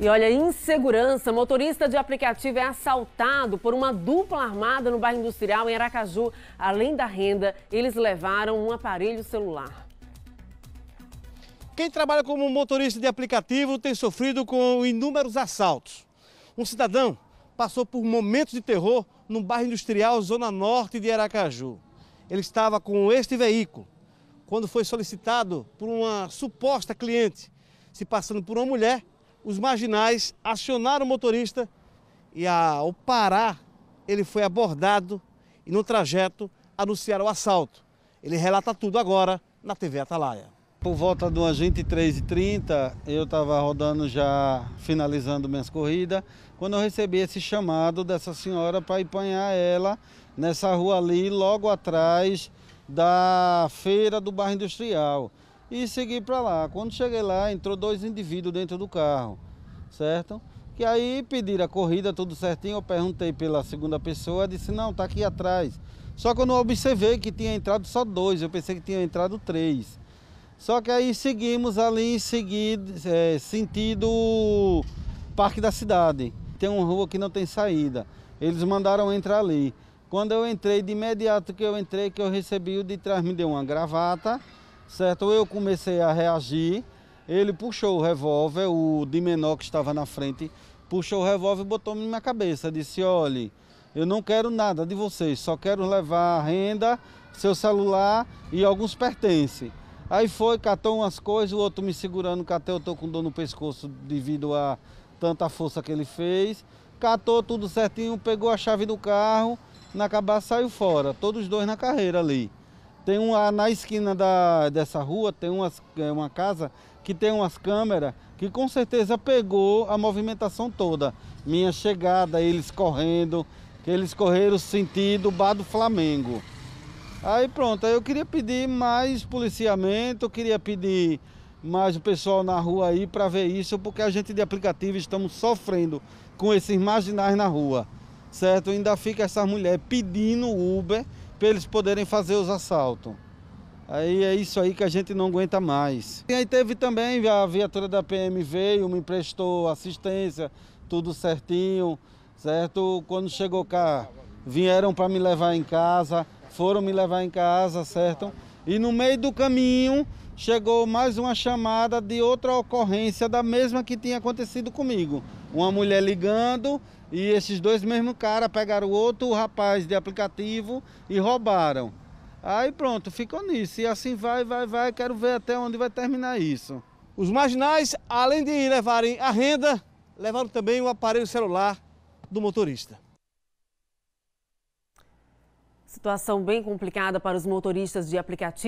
E olha, insegurança. Motorista de aplicativo é assaltado por uma dupla armada no bairro industrial em Aracaju. Além da renda, eles levaram um aparelho celular. Quem trabalha como motorista de aplicativo tem sofrido com inúmeros assaltos. Um cidadão passou por momentos de terror no bairro industrial, zona norte de Aracaju. Ele estava com este veículo quando foi solicitado por uma suposta cliente, se passando por uma mulher os marginais acionaram o motorista e ao parar, ele foi abordado e no trajeto anunciaram o assalto. Ele relata tudo agora na TV Atalaia. Por volta de umas 23h30, eu estava rodando já, finalizando minhas corridas, quando eu recebi esse chamado dessa senhora para empanhar ela nessa rua ali, logo atrás da feira do bairro industrial e segui para lá. Quando cheguei lá, entrou dois indivíduos dentro do carro, certo? Que aí pediram a corrida, tudo certinho. Eu perguntei pela segunda pessoa, disse: não, tá aqui atrás. Só que eu não observei que tinha entrado só dois, eu pensei que tinha entrado três. Só que aí seguimos ali em seguida, é, sentido Parque da Cidade. Tem uma rua que não tem saída. Eles mandaram entrar ali. Quando eu entrei, de imediato que eu entrei, que eu recebi o de trás, me deu uma gravata certo? Eu comecei a reagir, ele puxou o revólver, o de menor que estava na frente, puxou o revólver e botou na minha cabeça. Disse: olhe, eu não quero nada de vocês, só quero levar a renda, seu celular e alguns pertences. Aí foi, catou umas coisas, o outro me segurando, catou eu tô com dor no pescoço devido a tanta força que ele fez. Catou tudo certinho, pegou a chave do carro, na cabeça saiu fora, todos dois na carreira ali. Tem uma na esquina da, dessa rua, tem umas, é, uma casa que tem umas câmeras que com certeza pegou a movimentação toda. Minha chegada, eles correndo, que eles correram sentido bar do Flamengo. Aí pronto, aí eu queria pedir mais policiamento, queria pedir mais o pessoal na rua aí para ver isso, porque a gente de aplicativo estamos sofrendo com esses marginais na rua, certo? Ainda fica essas mulheres pedindo Uber para eles poderem fazer os assaltos. Aí é isso aí que a gente não aguenta mais. E aí teve também, a viatura da PM veio, me emprestou assistência, tudo certinho, certo? Quando chegou cá, vieram para me levar em casa, foram me levar em casa, certo? E no meio do caminho chegou mais uma chamada de outra ocorrência da mesma que tinha acontecido comigo uma mulher ligando e esses dois mesmo cara pegaram outro rapaz de aplicativo e roubaram. Aí pronto, ficou nisso. E assim vai, vai, vai. Quero ver até onde vai terminar isso. Os marginais, além de levarem a renda, levaram também o aparelho celular do motorista. Situação bem complicada para os motoristas de aplicativo.